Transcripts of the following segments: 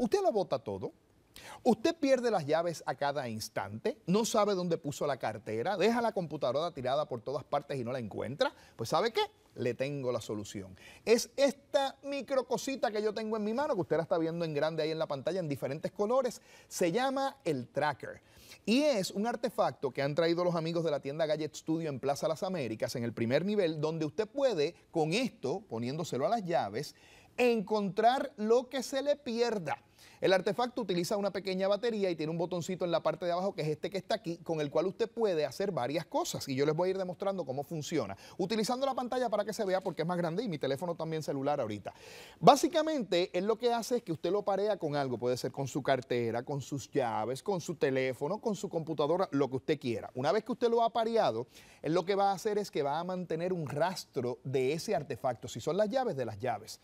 Usted lo bota todo. Usted pierde las llaves a cada instante, no sabe dónde puso la cartera, deja la computadora tirada por todas partes y no la encuentra. Pues ¿sabe qué? Le tengo la solución. Es esta microcosita que yo tengo en mi mano, que usted la está viendo en grande ahí en la pantalla, en diferentes colores. Se llama el tracker. Y es un artefacto que han traído los amigos de la tienda Gadget Studio en Plaza Las Américas, en el primer nivel, donde usted puede, con esto, poniéndoselo a las llaves, encontrar lo que se le pierda. El artefacto utiliza una pequeña batería y tiene un botoncito en la parte de abajo que es este que está aquí, con el cual usted puede hacer varias cosas y yo les voy a ir demostrando cómo funciona, utilizando la pantalla para que se vea porque es más grande y mi teléfono también celular ahorita. Básicamente, él lo que hace es que usted lo parea con algo, puede ser con su cartera, con sus llaves, con su teléfono, con su computadora, lo que usted quiera. Una vez que usted lo ha pareado, él lo que va a hacer es que va a mantener un rastro de ese artefacto, si son las llaves de las llaves.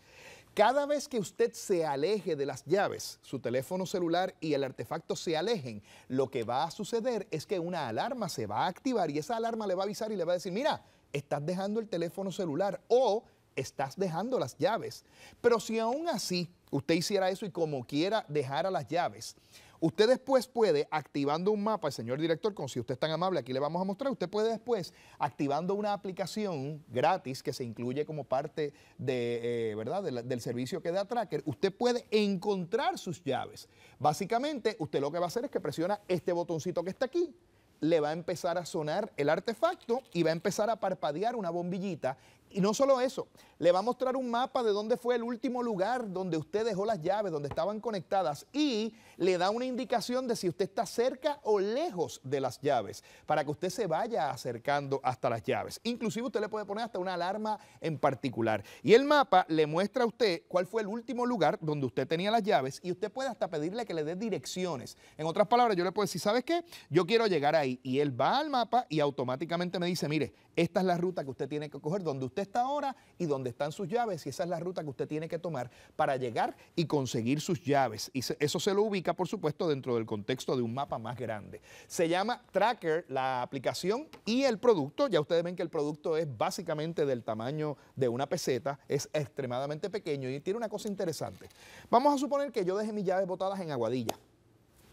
Cada vez que usted se aleje de las llaves, su teléfono celular y el artefacto se alejen, lo que va a suceder es que una alarma se va a activar y esa alarma le va a avisar y le va a decir, mira, estás dejando el teléfono celular o estás dejando las llaves. Pero si aún así usted hiciera eso y como quiera dejara las llaves, Usted después puede, activando un mapa, el señor director, con si usted es tan amable, aquí le vamos a mostrar, usted puede después, activando una aplicación gratis que se incluye como parte de, eh, ¿verdad? del servicio que da Tracker, usted puede encontrar sus llaves. Básicamente, usted lo que va a hacer es que presiona este botoncito que está aquí, le va a empezar a sonar el artefacto y va a empezar a parpadear una bombillita y no solo eso, le va a mostrar un mapa de dónde fue el último lugar donde usted dejó las llaves, donde estaban conectadas y le da una indicación de si usted está cerca o lejos de las llaves para que usted se vaya acercando hasta las llaves. Inclusive usted le puede poner hasta una alarma en particular. Y el mapa le muestra a usted cuál fue el último lugar donde usted tenía las llaves y usted puede hasta pedirle que le dé direcciones. En otras palabras, yo le puedo decir, ¿sabes qué? Yo quiero llegar ahí. Y él va al mapa y automáticamente me dice, mire, esta es la ruta que usted tiene que coger donde usted esta está y dónde están sus llaves. Y esa es la ruta que usted tiene que tomar para llegar y conseguir sus llaves. Y eso se lo ubica, por supuesto, dentro del contexto de un mapa más grande. Se llama Tracker, la aplicación y el producto. Ya ustedes ven que el producto es básicamente del tamaño de una peseta, es extremadamente pequeño y tiene una cosa interesante. Vamos a suponer que yo dejé mis llaves botadas en Aguadilla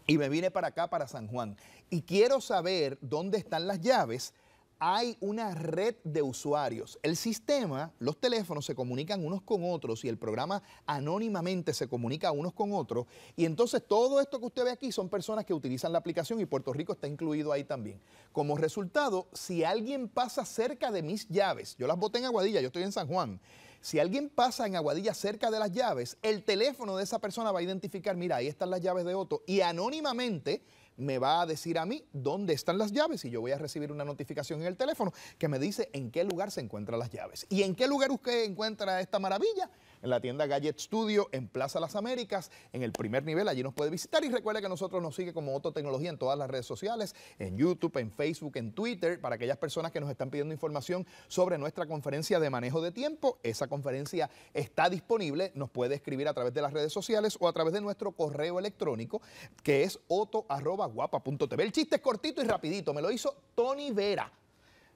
y me vine para acá, para San Juan, y quiero saber dónde están las llaves hay una red de usuarios. El sistema, los teléfonos se comunican unos con otros y el programa anónimamente se comunica unos con otros. Y entonces todo esto que usted ve aquí son personas que utilizan la aplicación y Puerto Rico está incluido ahí también. Como resultado, si alguien pasa cerca de mis llaves, yo las boté en Aguadilla, yo estoy en San Juan. Si alguien pasa en Aguadilla cerca de las llaves, el teléfono de esa persona va a identificar, mira, ahí están las llaves de Otto y anónimamente me va a decir a mí dónde están las llaves y yo voy a recibir una notificación en el teléfono que me dice en qué lugar se encuentran las llaves. ¿Y en qué lugar usted encuentra esta maravilla? en la tienda Gadget Studio en Plaza Las Américas, en el primer nivel. Allí nos puede visitar y recuerda que nosotros nos sigue como Otto Tecnología en todas las redes sociales, en YouTube, en Facebook, en Twitter, para aquellas personas que nos están pidiendo información sobre nuestra conferencia de manejo de tiempo. Esa conferencia está disponible, nos puede escribir a través de las redes sociales o a través de nuestro correo electrónico que es otto.guapa.tv. El chiste es cortito y rapidito, me lo hizo Tony Vera.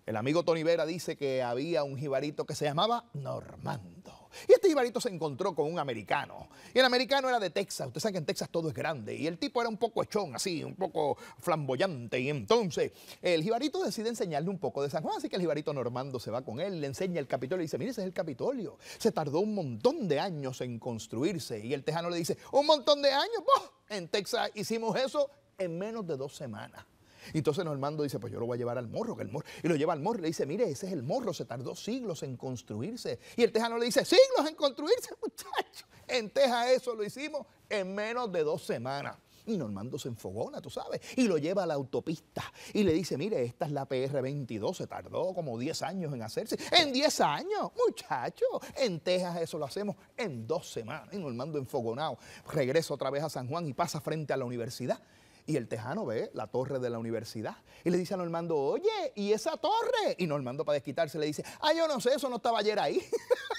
El amigo Tony Vera dice que había un jibarito que se llamaba Normando. Gibarito se encontró con un americano. Y el americano era de Texas. usted sabe que en Texas todo es grande. Y el tipo era un poco echón, así, un poco flamboyante. Y entonces el Gibarito decide enseñarle un poco de San Juan. Así que el Gibarito Normando se va con él, le enseña el Capitolio y dice, mire, ese es el Capitolio. Se tardó un montón de años en construirse. Y el tejano le dice, un montón de años, En Texas hicimos eso en menos de dos semanas. Y entonces Normando dice, pues yo lo voy a llevar al morro, que el morro. Y lo lleva al morro y le dice, mire, ese es el morro, se tardó siglos en construirse. Y el tejano le dice, siglos en construirse, muchacho. En Texas eso lo hicimos en menos de dos semanas. Y Normando se enfogona, tú sabes, y lo lleva a la autopista y le dice, mire, esta es la PR22, se tardó como 10 años en hacerse. En 10 años, muchacho, en Texas eso lo hacemos en dos semanas. Y Normando enfogonado regresa otra vez a San Juan y pasa frente a la universidad y el tejano ve la torre de la universidad y le dice a Normando, oye, ¿y esa torre? Y Normando para desquitarse le dice, ah, yo no sé, eso no estaba ayer ahí.